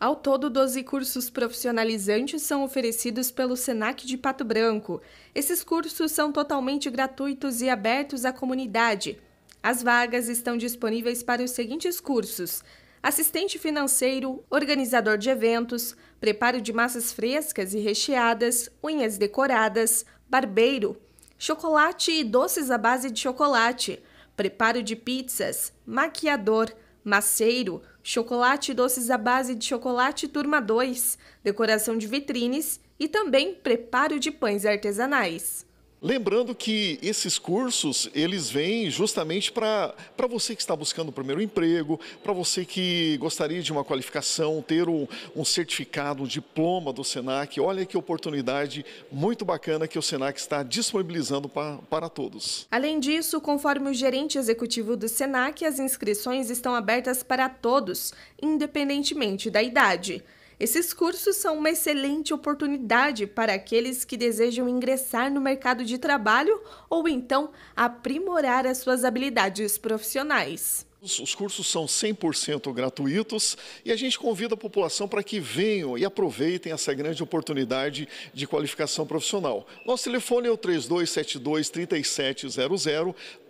Ao todo, 12 cursos profissionalizantes são oferecidos pelo SENAC de Pato Branco. Esses cursos são totalmente gratuitos e abertos à comunidade. As vagas estão disponíveis para os seguintes cursos: assistente financeiro, organizador de eventos, preparo de massas frescas e recheadas, unhas decoradas, barbeiro, chocolate e doces à base de chocolate, preparo de pizzas, maquiador, maceiro, chocolate e doces à base de chocolate turma 2, decoração de vitrines e também preparo de pães artesanais. Lembrando que esses cursos, eles vêm justamente para você que está buscando o primeiro emprego, para você que gostaria de uma qualificação, ter um, um, certificado, um diploma do SENAC. Olha que oportunidade muito bacana que o SENAC está disponibilizando pra, para todos. Além disso, conforme o gerente executivo do SENAC, as inscrições estão abertas para todos, independentemente da idade. Esses cursos são uma excelente oportunidade para aqueles que desejam ingressar no mercado de trabalho ou então aprimorar as suas habilidades profissionais. Os, os cursos são 100% gratuitos e a gente convida a população para que venham e aproveitem essa grande oportunidade de qualificação profissional. Nosso telefone é o 3272 3700.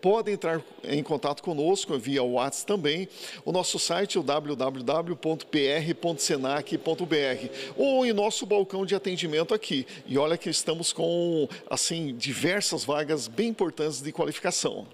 Podem entrar em contato conosco via WhatsApp também. O nosso site é o www.pr.senac.br ou em nosso balcão de atendimento aqui. E olha que estamos com assim diversas vagas bem importantes de qualificação.